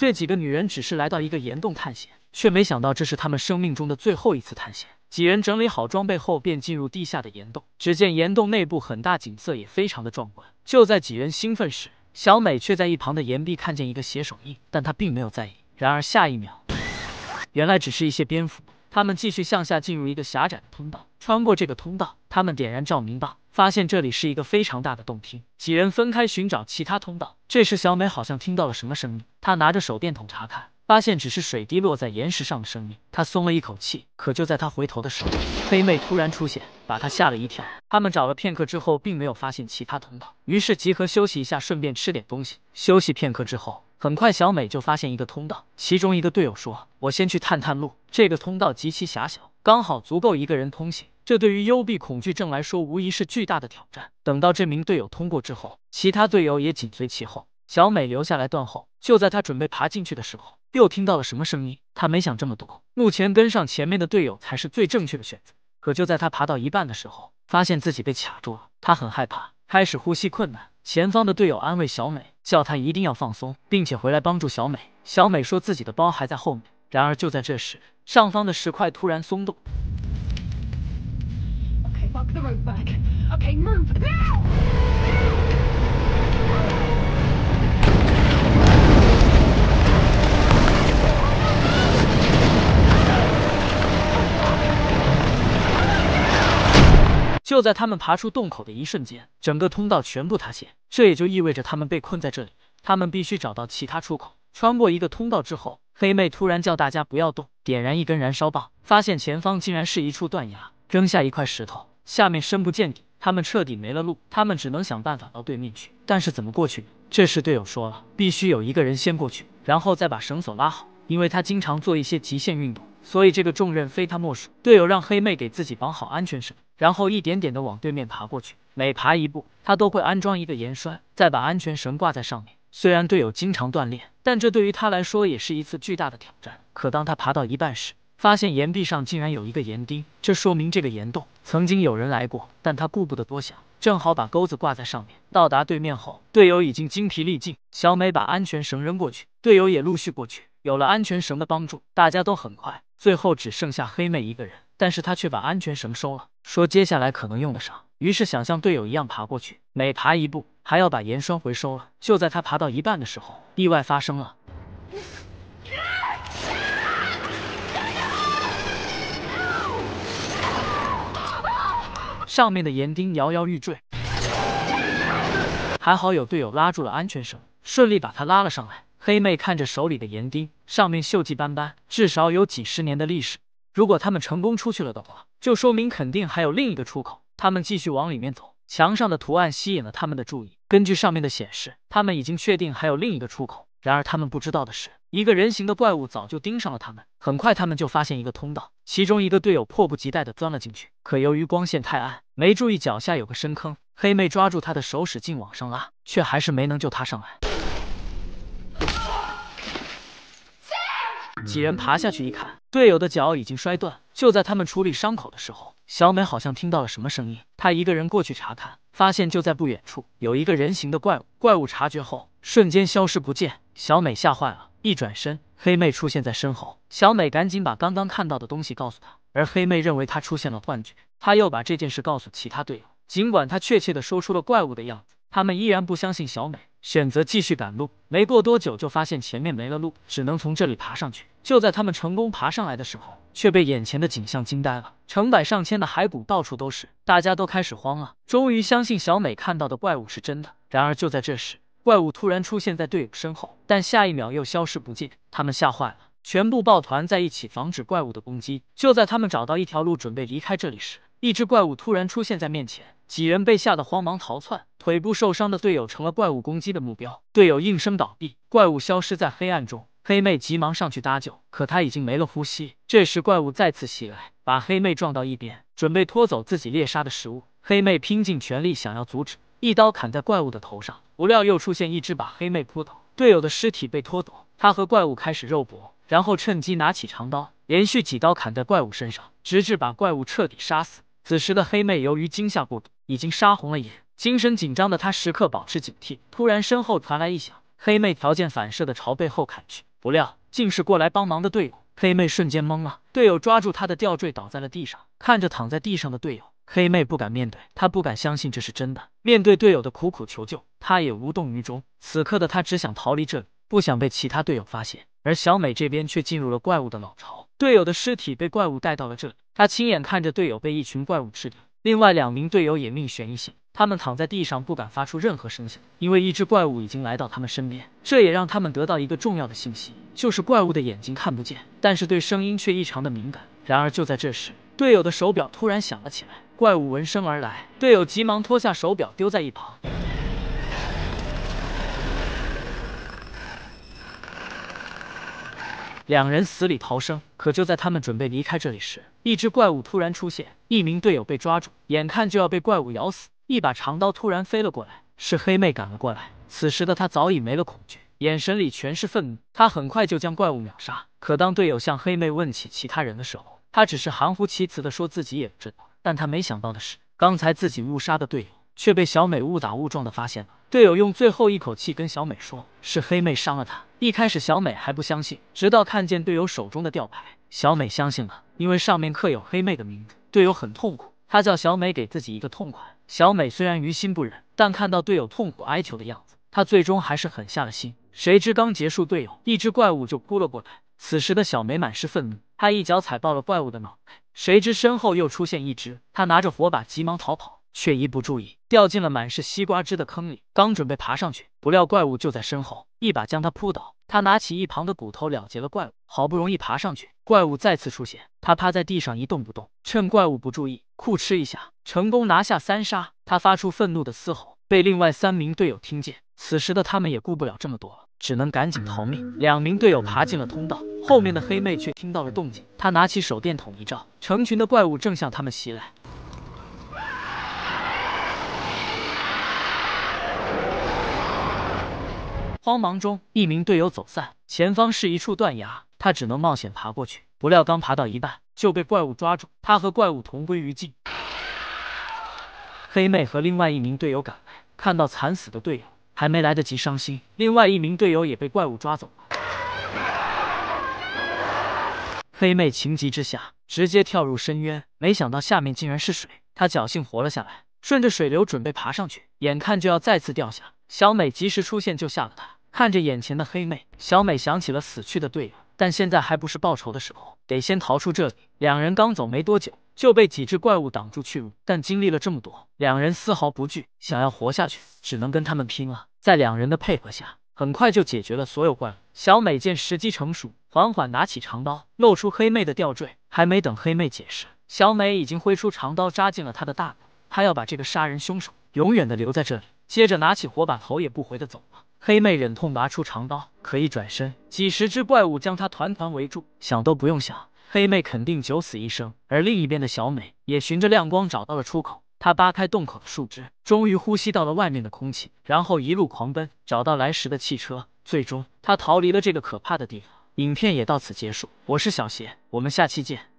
这几个女人只是来到一个岩洞探险，却没想到这是他们生命中的最后一次探险。几人整理好装备后，便进入地下的岩洞。只见岩洞内部很大，景色也非常的壮观。就在几人兴奋时，小美却在一旁的岩壁看见一个血手印，但她并没有在意。然而下一秒，原来只是一些蝙蝠。他们继续向下进入一个狭窄的通道，穿过这个通道，他们点燃照明棒，发现这里是一个非常大的洞厅。几人分开寻找其他通道。这时，小美好像听到了什么声音，她拿着手电筒查看，发现只是水滴落在岩石上的声音，她松了一口气。可就在她回头的时候，黑妹突然出现，把她吓了一跳。他们找了片刻之后，并没有发现其他通道，于是集合休息一下，顺便吃点东西。休息片刻之后。很快，小美就发现一个通道。其中一个队友说：“我先去探探路。”这个通道极其狭小，刚好足够一个人通行。这对于幽闭恐惧症来说，无疑是巨大的挑战。等到这名队友通过之后，其他队友也紧随其后。小美留下来断后。就在她准备爬进去的时候，又听到了什么声音？她没想这么多，目前跟上前面的队友才是最正确的选择。可就在她爬到一半的时候，发现自己被卡住了。她很害怕，开始呼吸困难。前方的队友安慰小美。叫他一定要放松，并且回来帮助小美。小美说自己的包还在后面。然而就在这时，上方的石块突然松动。就在他们爬出洞口的一瞬间，整个通道全部塌陷，这也就意味着他们被困在这里。他们必须找到其他出口。穿过一个通道之后，黑妹突然叫大家不要动，点燃一根燃烧棒，发现前方竟然是一处断崖，扔下一块石头，下面深不见底，他们彻底没了路。他们只能想办法到对面去，但是怎么过去？这时队友说了，必须有一个人先过去，然后再把绳索拉好。因为他经常做一些极限运动，所以这个重任非他莫属。队友让黑妹给自己绑好安全绳。然后一点点的往对面爬过去，每爬一步，他都会安装一个岩栓，再把安全绳挂在上面。虽然队友经常锻炼，但这对于他来说也是一次巨大的挑战。可当他爬到一半时，发现岩壁上竟然有一个岩钉，这说明这个岩洞曾经有人来过。但他顾不得多想，正好把钩子挂在上面。到达对面后，队友已经精疲力尽，小美把安全绳扔过去，队友也陆续过去。有了安全绳的帮助，大家都很快。最后只剩下黑妹一个人。但是他却把安全绳收了，说接下来可能用得上。于是想像队友一样爬过去，每爬一步还要把盐栓回收了。就在他爬到一半的时候，意外发生了，上面的岩钉摇摇欲坠，还好有队友拉住了安全绳，顺利把他拉了上来。黑妹看着手里的岩钉，上面锈迹斑斑，至少有几十年的历史。如果他们成功出去了的话，就说明肯定还有另一个出口。他们继续往里面走，墙上的图案吸引了他们的注意。根据上面的显示，他们已经确定还有另一个出口。然而他们不知道的是，一个人形的怪物早就盯上了他们。很快他们就发现一个通道，其中一个队友迫不及待地钻了进去。可由于光线太暗，没注意脚下有个深坑，黑妹抓住他的手使劲往上拉，却还是没能救他上来。几人爬下去一看，队友的脚已经摔断。就在他们处理伤口的时候，小美好像听到了什么声音，她一个人过去查看，发现就在不远处有一个人形的怪物。怪物察觉后，瞬间消失不见。小美吓坏了，一转身，黑妹出现在身后。小美赶紧把刚刚看到的东西告诉她，而黑妹认为她出现了幻觉，她又把这件事告诉其他队友。尽管她确切的说出了怪物的样子，他们依然不相信小美，选择继续赶路。没过多久，就发现前面没了路，只能从这里爬上去。就在他们成功爬上来的时候，却被眼前的景象惊呆了。成百上千的骸骨到处都是，大家都开始慌了。终于相信小美看到的怪物是真的。然而就在这时，怪物突然出现在队友身后，但下一秒又消失不见。他们吓坏了，全部抱团在一起，防止怪物的攻击。就在他们找到一条路准备离开这里时，一只怪物突然出现在面前，几人被吓得慌忙逃窜。腿部受伤的队友成了怪物攻击的目标，队友应声倒地，怪物消失在黑暗中。黑妹急忙上去搭救，可他已经没了呼吸。这时怪物再次袭来，把黑妹撞到一边，准备拖走自己猎杀的食物。黑妹拼尽全力想要阻止，一刀砍在怪物的头上，不料又出现一只把黑妹扑倒。队友的尸体被拖走，他和怪物开始肉搏，然后趁机拿起长刀，连续几刀砍在怪物身上，直至把怪物彻底杀死。此时的黑妹由于惊吓过度，已经杀红了眼，精神紧张的她时刻保持警惕。突然身后传来一响，黑妹条件反射的朝背后砍去。不料竟是过来帮忙的队友，黑妹瞬间懵了。队友抓住她的吊坠，倒在了地上。看着躺在地上的队友，黑妹不敢面对，她不敢相信这是真的。面对队友的苦苦求救，她也无动于衷。此刻的她只想逃离这里，不想被其他队友发现。而小美这边却进入了怪物的老巢，队友的尸体被怪物带到了这里。她亲眼看着队友被一群怪物吃掉，另外两名队友也命悬一线。他们躺在地上，不敢发出任何声响，因为一只怪物已经来到他们身边。这也让他们得到一个重要的信息，就是怪物的眼睛看不见，但是对声音却异常的敏感。然而就在这时，队友的手表突然响了起来，怪物闻声而来，队友急忙脱下手表丢在一旁，两人死里逃生。可就在他们准备离开这里时，一只怪物突然出现，一名队友被抓住，眼看就要被怪物咬死。一把长刀突然飞了过来，是黑妹赶了过来。此时的她早已没了恐惧，眼神里全是愤怒。她很快就将怪物秒杀。可当队友向黑妹问起其他人的时候，她只是含糊其辞的说自己也不知道。但他没想到的是，刚才自己误杀的队友却被小美误打误撞的发现了。队友用最后一口气跟小美说，是黑妹伤了他。一开始小美还不相信，直到看见队友手中的吊牌，小美相信了，因为上面刻有黑妹的名字。队友很痛苦，他叫小美给自己一个痛快。小美虽然于心不忍，但看到队友痛苦哀求的样子，她最终还是狠下了心。谁知刚结束，队友一只怪物就扑了过来。此时的小美满是愤怒，她一脚踩爆了怪物的脑袋。谁知身后又出现一只，她拿着火把急忙逃跑。却一不注意，掉进了满是西瓜汁的坑里。刚准备爬上去，不料怪物就在身后，一把将他扑倒。他拿起一旁的骨头了结了怪物。好不容易爬上去，怪物再次出现。他趴在地上一动不动，趁怪物不注意，库哧一下，成功拿下三杀。他发出愤怒的嘶吼，被另外三名队友听见。此时的他们也顾不了这么多了，只能赶紧逃命。两名队友爬进了通道，后面的黑妹却听到了动静。她拿起手电筒一照，成群的怪物正向他们袭来。慌忙中，一名队友走散，前方是一处断崖，他只能冒险爬过去。不料刚爬到一半，就被怪物抓住，他和怪物同归于尽。黑妹和另外一名队友赶来，看到惨死的队友，还没来得及伤心，另外一名队友也被怪物抓走了。黑妹情急之下，直接跳入深渊，没想到下面竟然是水，她侥幸活了下来，顺着水流准备爬上去，眼看就要再次掉下。小美及时出现救下了他。看着眼前的黑妹，小美想起了死去的队友，但现在还不是报仇的时候，得先逃出这里。两人刚走没多久，就被几只怪物挡住去路。但经历了这么多，两人丝毫不惧，想要活下去，只能跟他们拼了。在两人的配合下，很快就解决了所有怪物。小美见时机成熟，缓缓拿起长刀，露出黑妹的吊坠。还没等黑妹解释，小美已经挥出长刀扎进了他的大腿。她要把这个杀人凶手永远的留在这里。接着拿起火把，头也不回的走了。黑妹忍痛拔出长刀，可一转身，几十只怪物将她团团围住。想都不用想，黑妹肯定九死一生。而另一边的小美也循着亮光找到了出口，她扒开洞口的树枝，终于呼吸到了外面的空气，然后一路狂奔，找到来时的汽车。最终，她逃离了这个可怕的地方。影片也到此结束。我是小邪，我们下期见。